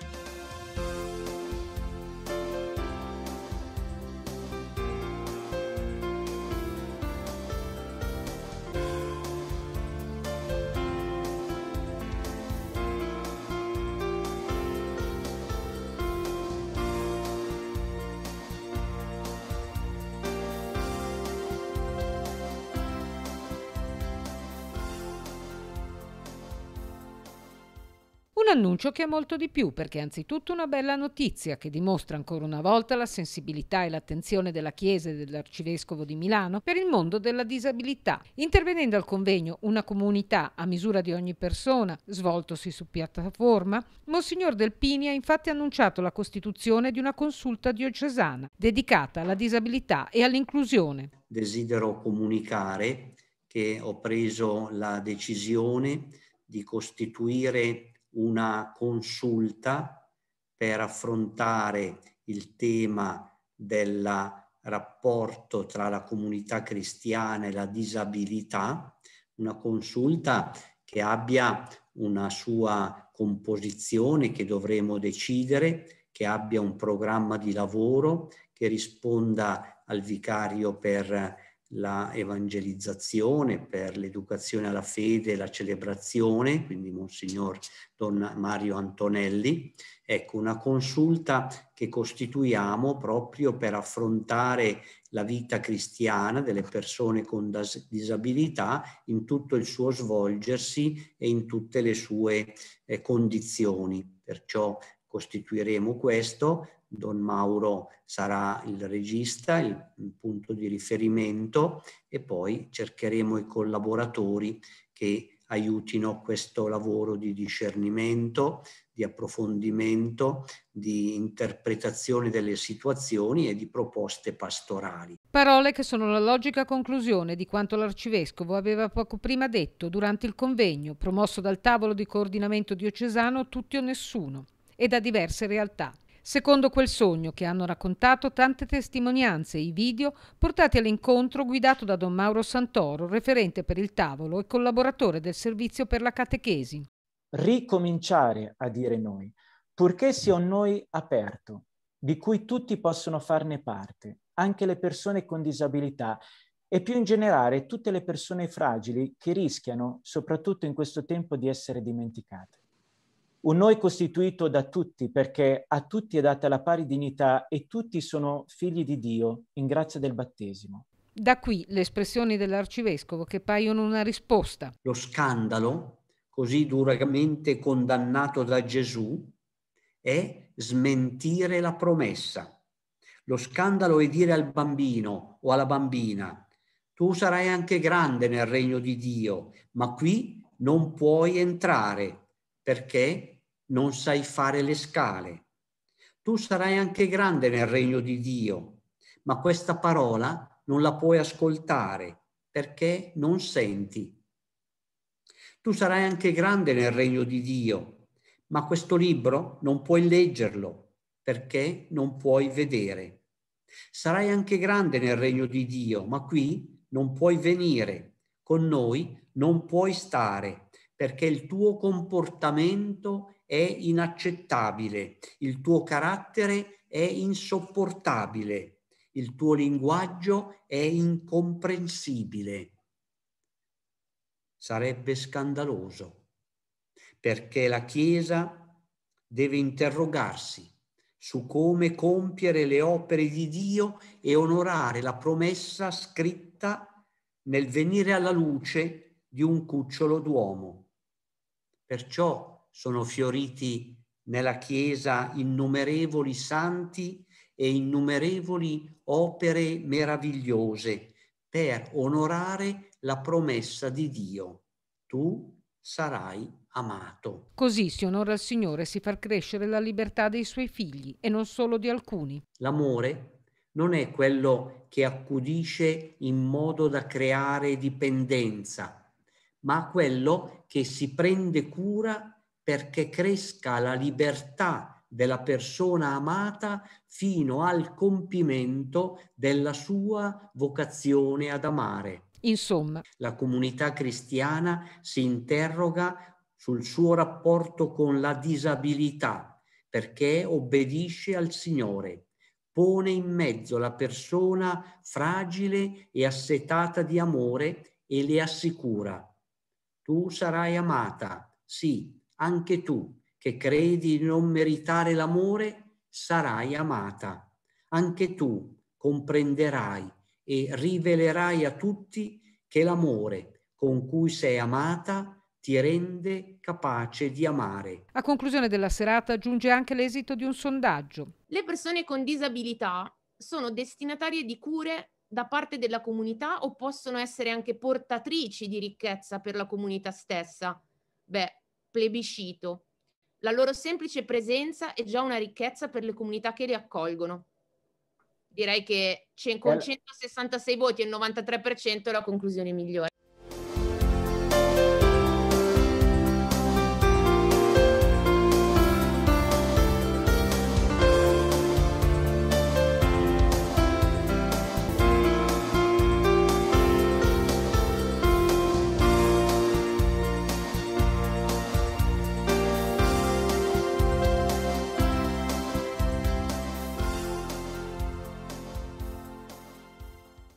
Thank you. Un annuncio che è molto di più perché è anzitutto una bella notizia che dimostra ancora una volta la sensibilità e l'attenzione della Chiesa e dell'Arcivescovo di Milano per il mondo della disabilità. Intervenendo al convegno Una comunità a misura di ogni persona, svoltosi su piattaforma, Monsignor Delpini ha infatti annunciato la costituzione di una consulta diocesana dedicata alla disabilità e all'inclusione. Desidero comunicare che ho preso la decisione di costituire una consulta per affrontare il tema del rapporto tra la comunità cristiana e la disabilità, una consulta che abbia una sua composizione che dovremo decidere, che abbia un programma di lavoro, che risponda al vicario per la evangelizzazione, per l'educazione alla fede e la celebrazione, quindi Monsignor Don Mario Antonelli. Ecco, una consulta che costituiamo proprio per affrontare la vita cristiana delle persone con disabilità in tutto il suo svolgersi e in tutte le sue eh, condizioni. Perciò costituiremo questo, Don Mauro sarà il regista, il, punto di riferimento e poi cercheremo i collaboratori che aiutino questo lavoro di discernimento, di approfondimento, di interpretazione delle situazioni e di proposte pastorali. Parole che sono la logica conclusione di quanto l'arcivescovo aveva poco prima detto durante il convegno promosso dal tavolo di coordinamento diocesano Tutti o Nessuno e da diverse realtà. Secondo quel sogno che hanno raccontato tante testimonianze e i video portati all'incontro guidato da Don Mauro Santoro, referente per il tavolo e collaboratore del servizio per la catechesi. Ricominciare a dire noi, purché sia un noi aperto, di cui tutti possono farne parte, anche le persone con disabilità e più in generale tutte le persone fragili che rischiano, soprattutto in questo tempo, di essere dimenticate un noi costituito da tutti perché a tutti è data la pari dignità e tutti sono figli di Dio in grazia del battesimo. Da qui le espressioni dell'arcivescovo che paiono una risposta. Lo scandalo, così duramente condannato da Gesù, è smentire la promessa. Lo scandalo è dire al bambino o alla bambina, tu sarai anche grande nel regno di Dio, ma qui non puoi entrare perché non sai fare le scale. Tu sarai anche grande nel regno di Dio, ma questa parola non la puoi ascoltare perché non senti. Tu sarai anche grande nel regno di Dio, ma questo libro non puoi leggerlo perché non puoi vedere. Sarai anche grande nel regno di Dio, ma qui non puoi venire, con noi non puoi stare perché il tuo comportamento è inaccettabile, il tuo carattere è insopportabile, il tuo linguaggio è incomprensibile. Sarebbe scandaloso, perché la Chiesa deve interrogarsi su come compiere le opere di Dio e onorare la promessa scritta nel venire alla luce di un cucciolo d'uomo. Perciò sono fioriti nella Chiesa innumerevoli santi e innumerevoli opere meravigliose per onorare la promessa di Dio. Tu sarai amato. Così si onora il Signore e si fa crescere la libertà dei suoi figli e non solo di alcuni. L'amore non è quello che accudisce in modo da creare dipendenza, ma quello che si prende cura perché cresca la libertà della persona amata fino al compimento della sua vocazione ad amare. Insomma, la comunità cristiana si interroga sul suo rapporto con la disabilità perché obbedisce al Signore, pone in mezzo la persona fragile e assetata di amore e le assicura, tu sarai amata, sì, anche tu che credi di non meritare l'amore, sarai amata. Anche tu comprenderai e rivelerai a tutti che l'amore con cui sei amata ti rende capace di amare. A conclusione della serata giunge anche l'esito di un sondaggio. Le persone con disabilità sono destinatarie di cure da parte della comunità o possono essere anche portatrici di ricchezza per la comunità stessa? Beh, plebiscito. La loro semplice presenza è già una ricchezza per le comunità che li accolgono. Direi che con 166 eh. voti e il 93% è la conclusione migliore.